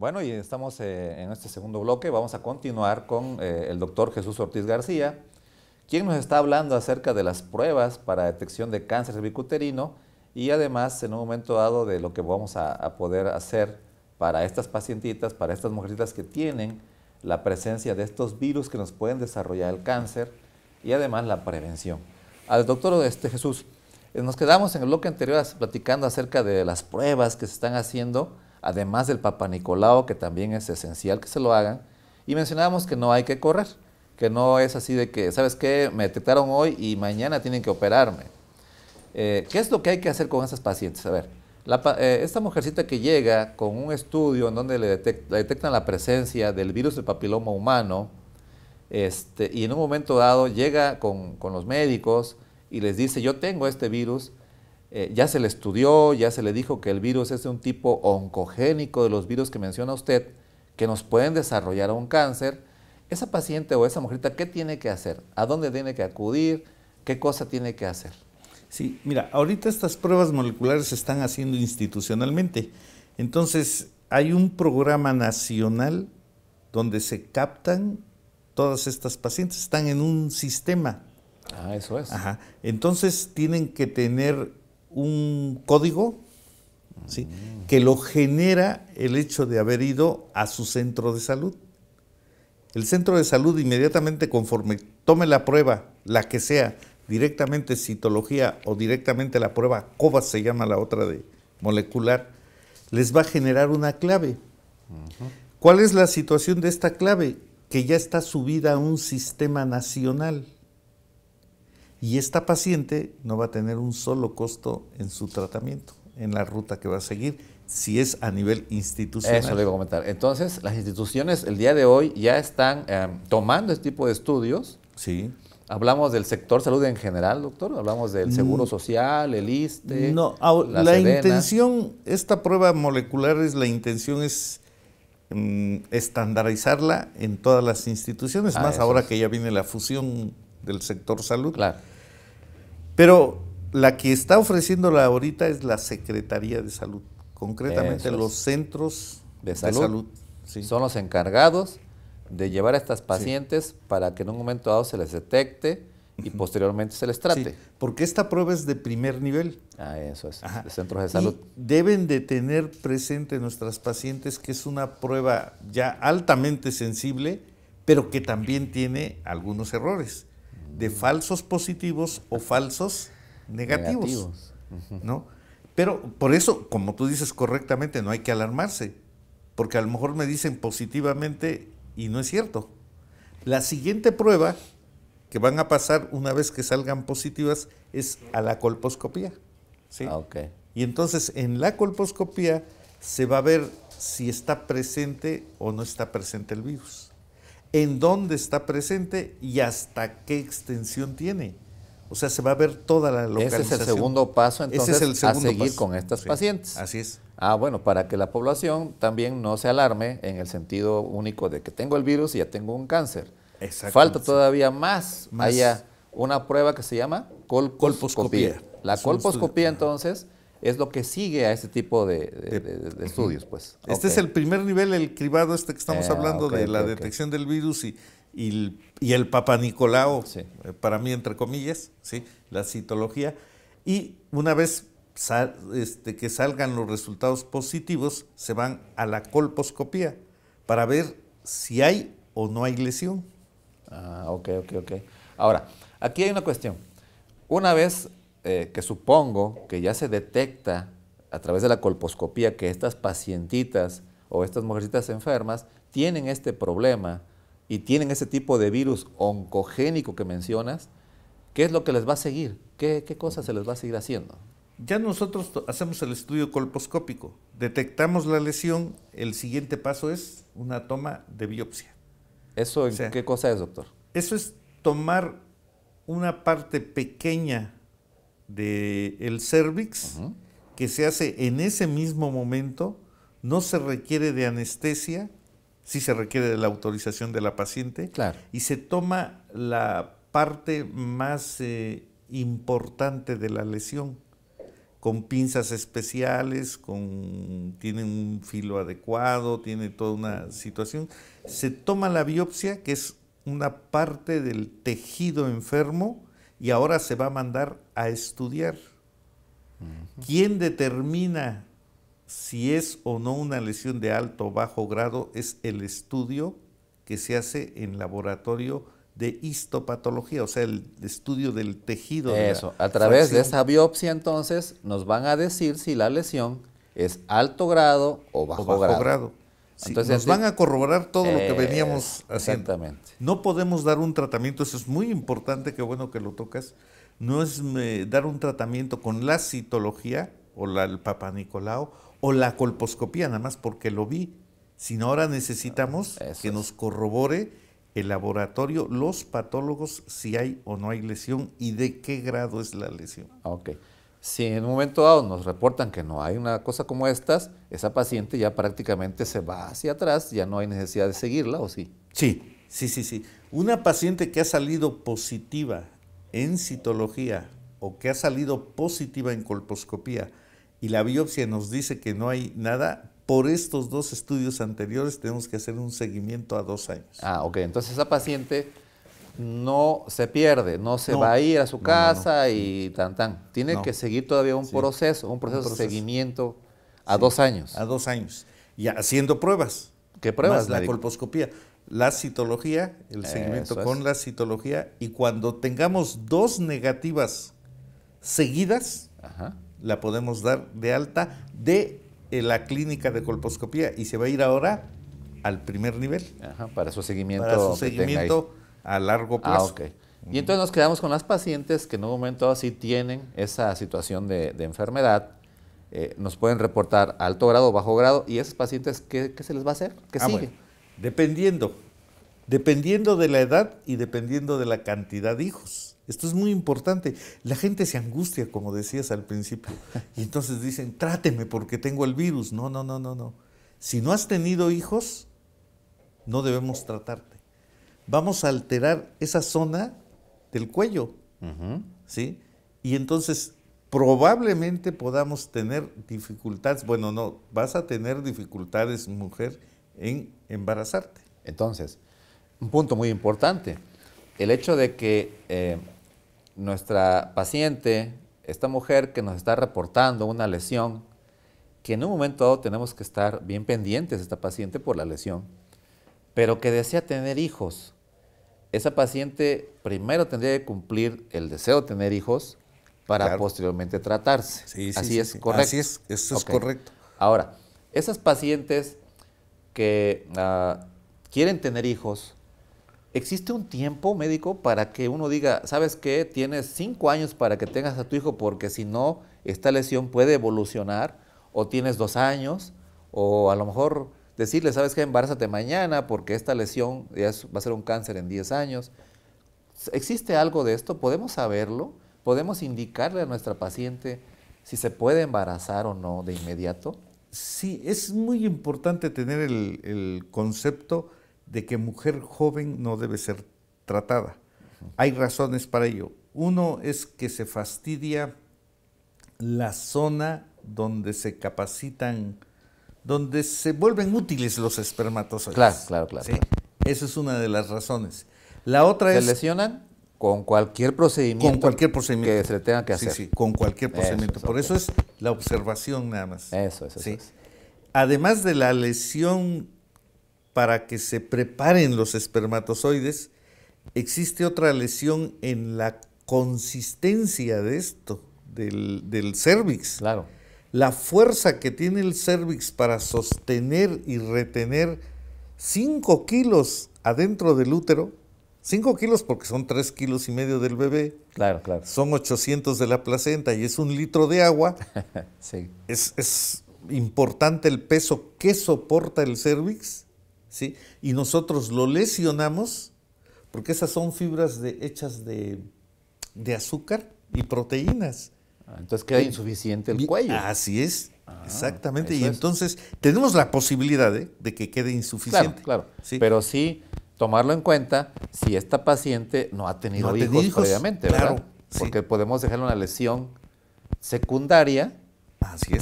Bueno, y estamos eh, en este segundo bloque, vamos a continuar con eh, el doctor Jesús Ortiz García, quien nos está hablando acerca de las pruebas para detección de cáncer cervicuterino y además en un momento dado de lo que vamos a, poder hacer para estas pacientitas, para estas mujercitas que tienen la presencia de estos virus que nos pueden desarrollar el cáncer y además la prevención. Al doctor este, Jesús, eh, nos quedamos en el bloque anterior platicando acerca de las pruebas que se están haciendo además del Papa Nicolau, que también es esencial que se lo hagan. Y mencionábamos que no hay que correr, que no es así de que, ¿sabes qué? Me detectaron hoy y mañana tienen que operarme. Eh, ¿Qué es lo que hay que hacer con esas pacientes? A ver, eh, esta mujercita que llega con un estudio en donde le, detectan la presencia del virus del papiloma humano, este, y en un momento dado llega con, con los médicos y les dice, yo tengo este virus, eh, ya se le estudió, ya se le dijo que el virus es de un tipo oncogénico de los virus que menciona usted, que nos pueden desarrollar un cáncer, esa paciente o esa mujerita, ¿qué tiene que hacer? ¿A dónde tiene que acudir? ¿Qué cosa tiene que hacer? Sí, mira, ahorita estas pruebas moleculares se están haciendo institucionalmente. Entonces, hay un programa nacional donde se captan todas estas pacientes, están en un sistema. Ah, eso es. Entonces, tienen que tener un código que lo genera el hecho de haber ido a su centro de salud. El centro de salud inmediatamente conforme tome la prueba, la que sea, directamente citología o directamente la prueba COVA se llama la otra de molecular, les va a generar una clave. ¿Cuál es la situación de esta clave? Que ya está subida a un sistema nacional. Y esta paciente no va a tener un solo costo en su tratamiento, en la ruta que va a seguir, si es a nivel institucional. Eso le iba a comentar. Entonces, las instituciones el día de hoy ya están em, tomando este tipo de estudios. Sí. Hablamos del sector salud en general, doctor. Hablamos del seguro mm. social, el ISTE. No, la, intención, esta prueba molecular es la intención es mm, estandarizarla en todas las instituciones, ah, más ahora que ya viene la fusión del sector salud. Claro. Pero la que está ofreciéndola ahorita es la Secretaría de Salud, concretamente los centros de salud. Son los encargados de llevar a estas pacientes para que en un momento dado se les detecte y posteriormente se les trate. porque esta prueba es de primer nivel. Ah, eso es, Los centros de salud. deben de tener presente nuestras pacientes que es una prueba ya altamente sensible, pero que también tiene algunos errores de falsos positivos o falsos negativos. ¿no? Pero por eso, como tú dices correctamente, no hay que alarmarse, porque a lo mejor me dicen positivamente y no es cierto. La siguiente prueba que van a pasar una vez que salgan positivas es a la colposcopía. ¿sí? Ah, y entonces en la colposcopía se va a ver si está presente o no está presente el virus en dónde está presente y hasta qué extensión tiene. O sea, se va a ver toda la localización. Ese es el segundo paso, entonces, es el a seguir con estas pacientes. Así es. Ah, bueno, para que la población también no se alarme en el sentido único de que tengo el virus y ya tengo un cáncer. Exacto. Falta todavía más. más. una prueba que se llama colposcopía. La colposcopía, entonces, es lo que sigue a este tipo de, estudios, pues. Este es el primer nivel, el cribado este que estamos ah, hablando de la detección del virus y, el Papa Nicolao, eh, para mí entre comillas, ¿sí? la citología. Y una vez este, que salgan los resultados positivos, se van a la colposcopía para ver si hay o no hay lesión. Ah, ok, ok, ok. Ahora, aquí hay una cuestión. Una vez eh, que supongo que ya se detecta a través de la colposcopía que estas pacientitas o estas mujercitas enfermas tienen este problema y tienen ese tipo de virus oncogénico que mencionas, ¿qué es lo que les va a seguir? ¿Qué, qué cosa se les va a seguir haciendo? Ya nosotros hacemos el estudio colposcópico, detectamos la lesión, el siguiente paso es una toma de biopsia. ¿Eso en qué cosa es, doctor? Eso es tomar una parte pequeña del cervix, que se hace en ese mismo momento, no se requiere de anestesia, sí se requiere de la autorización de la paciente, y se toma la parte más eh, importante de la lesión, con pinzas especiales, con, tiene un filo adecuado, tiene toda una situación. Se toma la biopsia, que es una parte del tejido enfermo, y ahora se va a mandar a estudiar. ¿Quién determina si es o no una lesión de alto o bajo grado? Es el estudio que se hace en laboratorio de histopatología, o sea, el estudio del tejido. Eso, a través de esa biopsia entonces nos van a decir si la lesión es alto grado o bajo, grado nos van a corroborar todo lo que veníamos eh, haciendo. No podemos dar un tratamiento, eso es muy importante, qué bueno que lo tocas. No es eh, dar un tratamiento con la citología o la, el Papa o la colposcopía, nada más porque lo vi, sino ahora necesitamos ah, que nos corrobore el laboratorio, los patólogos, si hay o no hay lesión y de qué grado es la lesión. Ok. Si en un momento dado nos reportan que no hay una cosa como estas, esa paciente ya prácticamente se va hacia atrás, ya no hay necesidad de seguirla, ¿o sí? Sí, sí, sí, sí. Una paciente que ha salido positiva en citología o que ha salido positiva en colposcopía y la biopsia nos dice que no hay nada, por estos dos estudios anteriores tenemos que hacer un seguimiento a dos años. Ah, ok. Entonces esa paciente no se pierde, no se va a ir a su casa y mm. tan tan. Tiene que seguir todavía un, proceso, un proceso, de seguimiento a dos años. A dos años. Y haciendo pruebas. ¿Qué pruebas? la colposcopía, la citología, el seguimiento con la citología. Y cuando tengamos dos negativas seguidas, la podemos dar de alta de eh, la clínica de colposcopía y se va a ir ahora al primer nivel. Ajá, para su seguimiento. Para su seguimiento a largo ah, plazo. Y entonces nos quedamos con las pacientes que en un momento así tienen esa situación de, enfermedad, eh, nos pueden reportar alto grado, bajo grado, y esas pacientes, ¿qué, se les va a hacer? ¿Qué ah, sigue? Dependiendo, dependiendo de la edad y dependiendo de la cantidad de hijos. Esto es muy importante. La gente se angustia, como decías al principio, y entonces dicen, tráteme porque tengo el virus. No, no, no, no, no. Si no has tenido hijos, no debemos tratarte vamos a alterar esa zona del cuello, ¿sí? Y entonces probablemente podamos tener dificultades, bueno, no, vas a tener dificultades, mujer, en embarazarte. Entonces, un punto muy importante, el hecho de que eh, nuestra paciente, esta mujer que nos está reportando una lesión, que en un momento dado tenemos que estar bien pendientes de esta paciente por la lesión, pero que desea tener hijos. Esa paciente primero tendría que cumplir el deseo de tener hijos para posteriormente tratarse. Sí, sí, Así es correcto. Así es, eso es correcto. Ahora, esas pacientes que ah, quieren tener hijos, ¿existe un tiempo médico para que uno diga, sabes qué, tienes cinco años para que tengas a tu hijo porque si no, esta lesión puede evolucionar? ¿O tienes dos años? ¿O a lo mejor decirle, ¿sabes qué? Embarázate mañana porque esta lesión ya va a ser un cáncer en 10 años. ¿Existe algo de esto? ¿Podemos saberlo? ¿Podemos indicarle a nuestra paciente si se puede embarazar o no de inmediato? Sí, es muy importante tener el, concepto de que mujer joven no debe ser tratada. Hay razones para ello. Uno es que se fastidia la zona donde se capacitan donde se vuelven útiles los espermatozoides. Claro, claro, claro. ¿sí? Esa es una de las razones. La otra es... ¿Se lesionan? Con cualquier procedimiento. Con cualquier procedimiento. Que se le tenga que hacer. Sí, sí, con cualquier procedimiento. Por eso es la observación nada más. Eso, eso, Además de la lesión para que se preparen los espermatozoides, existe otra lesión en la consistencia de esto, del, del cervix. Claro la fuerza que tiene el cervix para sostener y retener 5 kilos adentro del útero, 5 kilos porque son 3 kilos y medio del bebé. Claro, claro. Son 800 de la placenta y es un litro de agua. Es, importante el peso que soporta el cervix, ¿sí? Y nosotros lo lesionamos porque esas son fibras de, hechas de azúcar y proteínas. Entonces queda insuficiente el cuello. Así es, ah, exactamente. Y entonces tenemos la posibilidad de, que quede insuficiente. Claro, claro. Pero sí tomarlo en cuenta si esta paciente no ha tenido, hijos, previamente, ¿verdad? Porque podemos dejar una lesión secundaria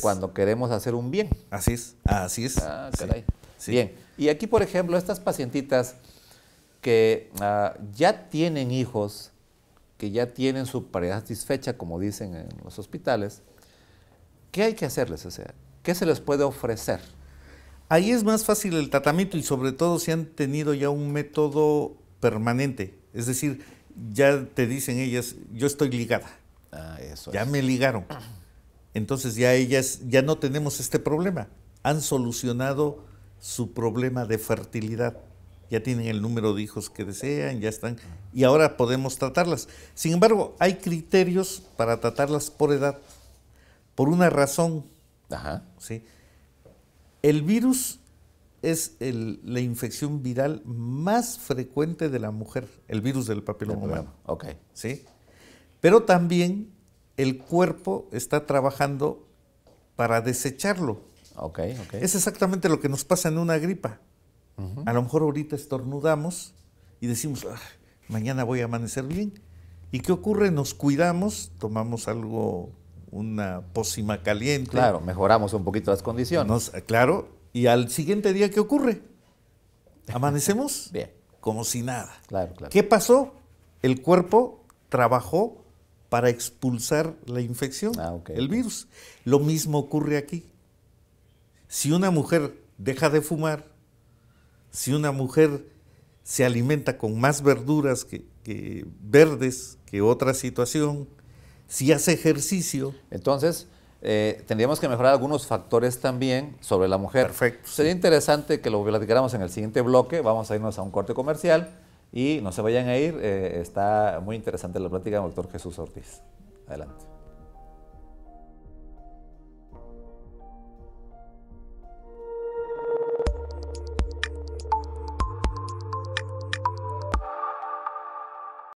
cuando queremos hacer un bien. Así es, así es. Ah, Bien, y aquí por ejemplo, estas pacientitas que ah, ya tienen hijos, que ya tienen su pareja satisfecha, como dicen en los hospitales, ¿qué hay que hacerles? O sea, ¿qué se les puede ofrecer? Ahí es más fácil el tratamiento y sobre todo si han tenido ya un método permanente. Es decir, ya te dicen ellas, yo estoy ligada. Ah, eso ya me ligaron. Entonces ya ellas, ya no tenemos este problema. Han solucionado su problema de fertilidad ya tienen el número de hijos que desean, ya están, y ahora podemos tratarlas. Sin embargo, hay criterios para tratarlas por edad, por una razón. Ajá. ¿sí? El virus es la infección viral más frecuente de la mujer, el virus del papiloma humano. ¿sí? Pero también el cuerpo está trabajando para desecharlo. Okay, Es exactamente lo que nos pasa en una gripa. A lo mejor ahorita estornudamos y decimos, mañana voy a amanecer bien. ¿Y qué ocurre? Nos cuidamos, tomamos algo, una pócima caliente. Claro, mejoramos un poquito las condiciones. claro, y al siguiente día, ¿qué ocurre? Amanecemos bien. como si nada. Claro, claro. ¿Qué pasó? El cuerpo trabajó para expulsar la infección, ah, el virus. Lo mismo ocurre aquí. Si una mujer deja de fumar, si una mujer se alimenta con más verduras que, verdes que otra situación, si hace ejercicio. Entonces, eh, tendríamos que mejorar algunos factores también sobre la mujer. Perfecto. Sería interesante que lo platicáramos en el siguiente bloque. Vamos a irnos a un corte comercial y no se vayan a ir. Eh, está muy interesante la plática del doctor Jesús Ortiz. Adelante.